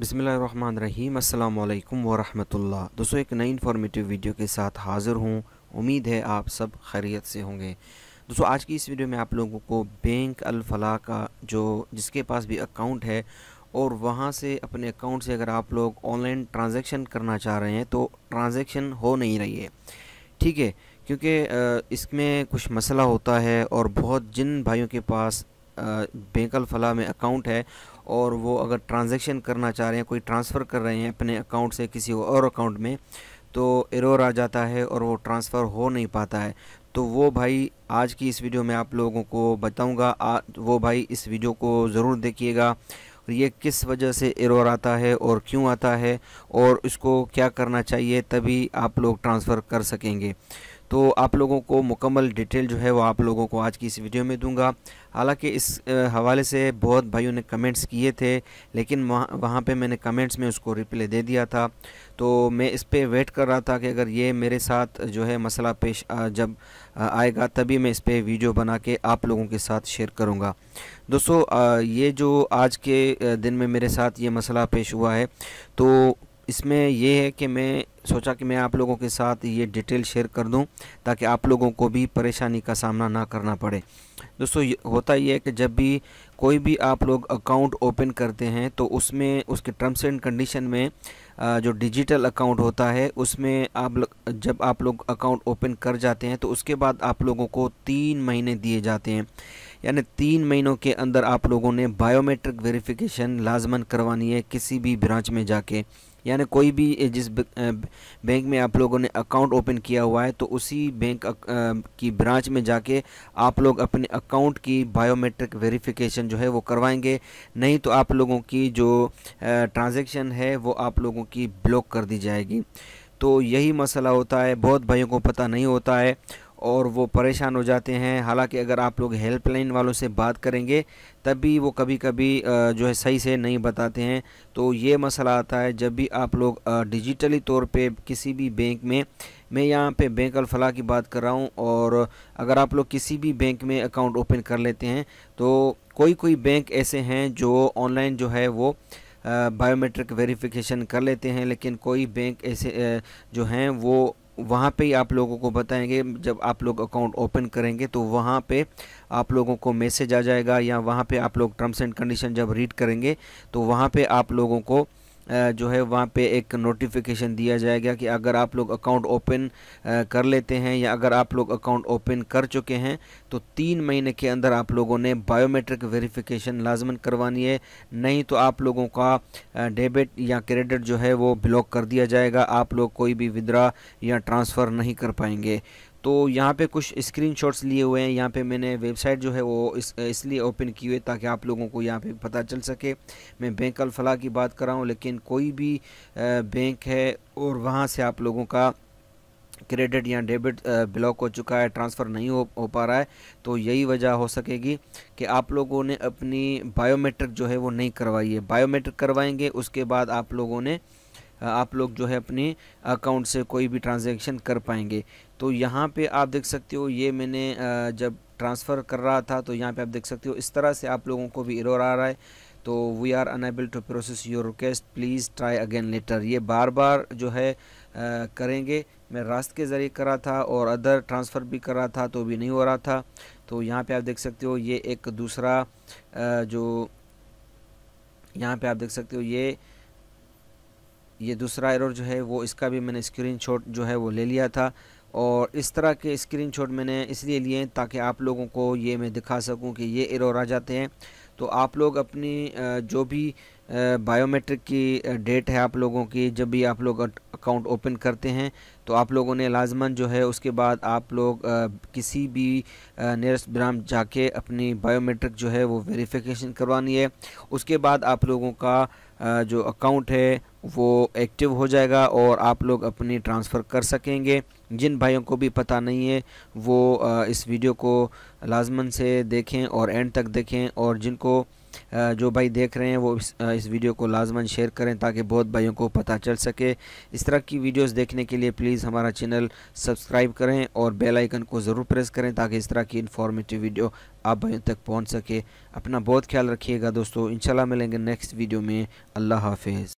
बसमीम अल्लाम दोस्तों एक नई इन्फॉर्मेटिव वीडियो के साथ हाज़िर हूँ उम्मीद है आप सब खैरियत से होंगे दोस्तों आज की इस वीडियो में आप लोगों को बैंक अलफला का जो जिसके पास भी अकाउंट है और वहाँ से अपने अकाउंट से अगर आप लोग ऑनलाइन ट्रांजेक्शन करना चाह रहे हैं तो ट्रांजेक्शन हो नहीं रही है ठीक है क्योंकि इसमें कुछ मसला होता है और बहुत जिन भाइयों के पास बैंक अलफला में अकाउंट है और वो अगर ट्रांजैक्शन करना चाह रहे हैं कोई ट्रांसफ़र कर रहे हैं अपने अकाउंट से किसी और अकाउंट में तो एरोर आ जाता है और वो ट्रांसफ़र हो नहीं पाता है तो वो भाई आज की इस वीडियो में आप लोगों को बताऊंगा वो भाई इस वीडियो को ज़रूर देखिएगा और ये किस वजह से एरर आता है और क्यों आता है और इसको क्या करना चाहिए तभी आप लोग ट्रांसफ़र कर सकेंगे तो आप लोगों को मुकम्मल डिटेल जो है वो आप लोगों को आज की इस वीडियो में दूंगा हालांकि इस हवाले से बहुत भाइयों ने कमेंट्स किए थे लेकिन वहाँ वहाँ पर मैंने कमेंट्स में उसको रिप्लाई दे दिया था तो मैं इस पर वेट कर रहा था कि अगर ये मेरे साथ जो है मसला पेश जब आएगा तभी मैं इस पर वीडियो बना के आप लोगों के साथ शेयर करूँगा दोस्तों ये जो आज के दिन में मेरे साथ ये मसला पेश हुआ है तो इसमें यह है कि मैं सोचा कि मैं आप लोगों के साथ ये डिटेल शेयर कर दूं ताकि आप लोगों को भी परेशानी का सामना ना करना पड़े दोस्तों होता ये है कि जब भी कोई भी आप लोग अकाउंट ओपन करते हैं तो उसमें उसके टर्म्स एंड कंडीशन में जो डिजिटल अकाउंट होता है उसमें आप जब आप लोग अकाउंट ओपन कर जाते हैं तो उसके बाद आप लोगों को तीन महीने दिए जाते हैं यानी तीन महीनों के अंदर आप लोगों ने बायोमेट्रिक वेरिफिकेशन लाजमन करवानी है किसी भी ब्रांच में जाके यानी कोई भी जिस बैंक में आप लोगों ने अकाउंट ओपन किया हुआ है तो उसी बैंक की ब्रांच में जाके आप लोग अपने अकाउंट की बायोमेट्रिक वेरिफिकेशन जो है वो करवाएंगे नहीं तो आप लोगों की जो ट्रांजैक्शन है वो आप लोगों की ब्लॉक कर दी जाएगी तो यही मसला होता है बहुत भाइयों को पता नहीं होता है और वो परेशान हो जाते हैं हालांकि अगर आप लोग हेल्पलाइन वालों से बात करेंगे तब भी वो कभी कभी जो है सही से नहीं बताते हैं तो ये मसला आता है जब भी आप लोग डिजिटली तौर पे किसी भी बैंक में मैं यहाँ पे बैंक अलफला की बात कर रहा हूँ और अगर आप लोग किसी भी बैंक में अकाउंट ओपन कर लेते हैं तो कोई कोई बैंक ऐसे हैं जो ऑनलाइन जो है वो बायोमेट्रिक वेरिफिकेशन कर लेते हैं लेकिन कोई बैंक ऐसे जो हैं वो वहाँ पे ही आप लोगों को बताएंगे जब आप लोग अकाउंट ओपन करेंगे तो वहाँ पे आप लोगों को मैसेज आ जाएगा या वहाँ पे आप लोग टर्म्स एंड कंडीशन जब रीड करेंगे तो वहाँ पे आप लोगों को जो है वहाँ पे एक नोटिफिकेशन दिया जाएगा कि अगर आप लोग अकाउंट ओपन कर लेते हैं या अगर आप लोग अकाउंट ओपन कर चुके हैं तो तीन महीने के अंदर आप लोगों ने बायोमेट्रिक वेरिफिकेशन लाजमन करवानी है नहीं तो आप लोगों का डेबिट या क्रेडिट जो है वो ब्लॉक कर दिया जाएगा आप लोग कोई भी विद्रा या ट्रांसफ़र नहीं कर पाएंगे तो यहाँ पे कुछ स्क्रीनशॉट्स लिए हुए हैं यहाँ पे मैंने वेबसाइट जो है वो इस इसलिए ओपन की हुई ताकि आप लोगों को यहाँ पे पता चल सके मैं बैंक अलफला की बात कर रहा हूँ लेकिन कोई भी बैंक है और वहाँ से आप लोगों का क्रेडिट या डेबिट ब्लॉक हो चुका है ट्रांसफ़र नहीं हो हो पा रहा है तो यही वजह हो सकेगी कि आप लोगों ने अपनी बायोमेट्रिक जो है वो नहीं करवाई है बायोमेट्रिक करवाएंगे उसके बाद आप लोगों ने आप लोग जो है अपने अकाउंट से कोई भी ट्रांजेक्शन कर पाएंगे तो यहाँ पे आप देख सकते हो ये मैंने जब ट्रांसफ़र कर रहा था तो यहाँ पे आप देख सकते हो इस तरह से आप लोगों को भी इरोर आ रहा है तो we are unable to process your request please try again later ये बार बार जो है आ, करेंगे मैं रास्त के ज़रिए करा था और अदर ट्रांसफ़र भी कर रहा था तो भी नहीं हो रहा था तो यहाँ पे आप देख सकते हो ये एक दूसरा आ, जो यहाँ पे आप देख सकते हो ये ये दूसरा एरर जो है वो इसका भी मैंने स्क्रीनशॉट जो है वो ले लिया था और इस तरह के स्क्रीनशॉट मैंने इसलिए लिए ताकि आप लोगों को ये मैं दिखा सकूं कि ये एरर आ जाते हैं तो आप लोग अपनी जो भी बायोमेट्रिक की डेट है आप लोगों की जब भी आप लोग अकाउंट ओपन करते हैं तो आप लोगों ने लाजमन जो है उसके बाद आप लोग किसी भी नियरेस्ट ब्राम जाके अपनी बायोमेट्रिक जो है वो वेरिफिकेशन करवानी है उसके बाद आप लोगों का जो अकाउंट है वो एक्टिव हो जाएगा और आप लोग अपनी ट्रांसफ़र कर सकेंगे जिन भाइयों को भी पता नहीं है वो इस वीडियो को लाजमन से देखें और एंड तक देखें और जिनको जो भाई देख रहे हैं वो इस, इस वीडियो को लाजमन शेयर करें ताकि बहुत भाइयों को पता चल सके इस तरह की वीडियोस देखने के लिए प्लीज़ हमारा चैनल सब्सक्राइब करें और बेल आइकन को ज़रूर प्रेस करें ताकि इस तरह की इन्फॉर्मेटिव वीडियो आप भाइयों तक पहुंच सके अपना बहुत ख्याल रखिएगा दोस्तों इंशाल्लाह मिलेंगे नेक्स्ट वीडियो में अल्लाह हाफिज़